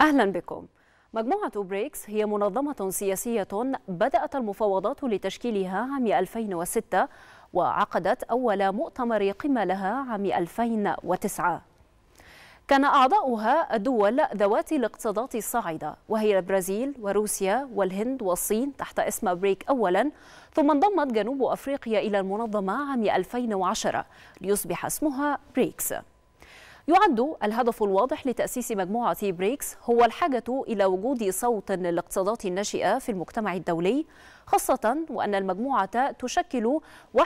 أهلا بكم مجموعة بريكس هي منظمة سياسية بدأت المفاوضات لتشكيلها عام 2006 وعقدت أول مؤتمر قمة لها عام 2009 كان أعضاؤها الدول ذوات الاقتصادات الصاعدة وهي البرازيل وروسيا والهند والصين تحت اسم بريك أولا ثم انضمت جنوب أفريقيا إلى المنظمة عام 2010 ليصبح اسمها بريكس يعد الهدف الواضح لتأسيس مجموعة بريكس هو الحاجة إلى وجود صوت للاقتصادات الناشئة في المجتمع الدولي خاصة وأن المجموعة تشكل 41%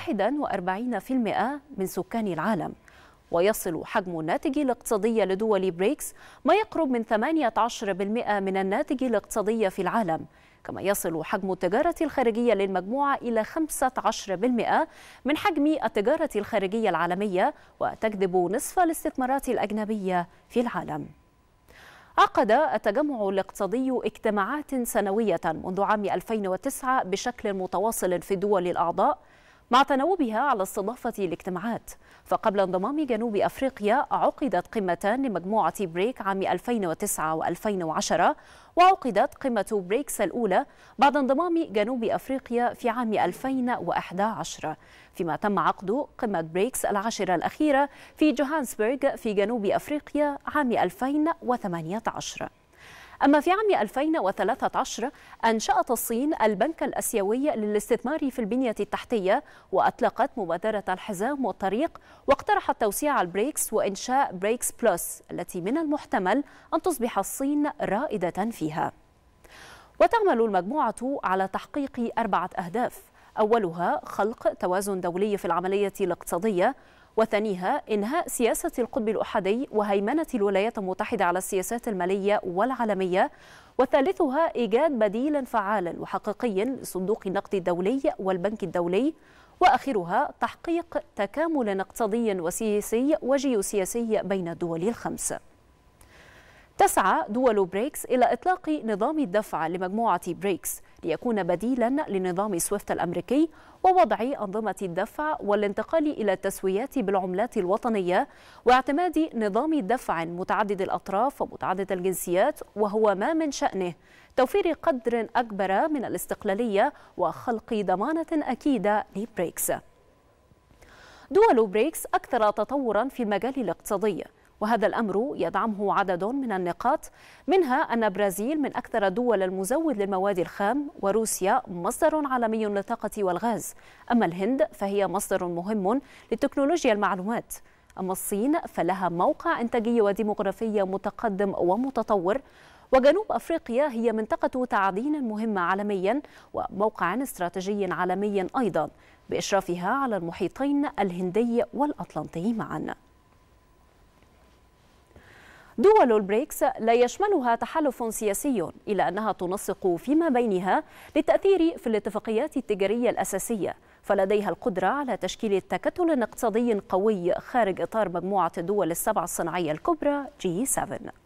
من سكان العالم ويصل حجم الناتج الاقتصادي لدول بريكس ما يقرب من 18% من الناتج الاقتصادي في العالم كما يصل حجم التجارة الخارجية للمجموعة إلى 15% من حجم التجارة الخارجية العالمية وتجذب نصف الاستثمارات الأجنبية في العالم عقد التجمع الاقتصادي اجتماعات سنوية منذ عام 2009 بشكل متواصل في الدول الأعضاء مع تناوبها على استضافة الاجتماعات فقبل انضمام جنوب أفريقيا عقدت قمتان لمجموعة بريك عام 2009 و2010 وعقدت قمة بريكس الأولى بعد انضمام جنوب أفريقيا في عام 2011 فيما تم عقد قمة بريكس العاشرة الأخيرة في جوهانسبرغ في جنوب أفريقيا عام 2018 أما في عام 2013 أنشأت الصين البنك الأسيوي للاستثمار في البنية التحتية وأطلقت مبادرة الحزام والطريق واقترحت توسيع البريكس وإنشاء بريكس بلس التي من المحتمل أن تصبح الصين رائدة فيها وتعمل المجموعة على تحقيق أربعة أهداف أولها خلق توازن دولي في العملية الاقتصادية وثانيها إنهاء سياسة القطب الأحادي وهيمنة الولايات المتحدة على السياسات المالية والعالمية وثالثها إيجاد بديل فعال وحقيقي لصندوق النقد الدولي والبنك الدولي وآخرها تحقيق تكامل اقتصادي وسياسي وجيوسياسي بين الدول الخمس تسعى دول بريكس إلى إطلاق نظام الدفع لمجموعة بريكس ليكون بديلا لنظام سويفت الأمريكي ووضع أنظمة الدفع والانتقال إلى التسويات بالعملات الوطنية واعتماد نظام دفع متعدد الأطراف ومتعدد الجنسيات وهو ما من شأنه توفير قدر أكبر من الاستقلالية وخلق ضمانة أكيدة لبريكس دول بريكس أكثر تطورا في المجال الاقتصادي وهذا الأمر يدعمه عدد من النقاط منها أن برازيل من أكثر الدول المزود للمواد الخام وروسيا مصدر عالمي للطاقة والغاز أما الهند فهي مصدر مهم لتكنولوجيا المعلومات أما الصين فلها موقع إنتاجي وديمغرافي متقدم ومتطور وجنوب أفريقيا هي منطقة تعدين مهمة عالميا وموقع استراتيجي عالمي أيضا بإشرافها على المحيطين الهندي والأطلنطي معا دول البريكس لا يشملها تحالف سياسي إلا أنها تنسق فيما بينها للتأثير في الاتفاقيات التجارية الأساسية فلديها القدرة على تشكيل تكتل اقتصادي قوي خارج إطار مجموعة الدول السبع الصناعية الكبرى جي 7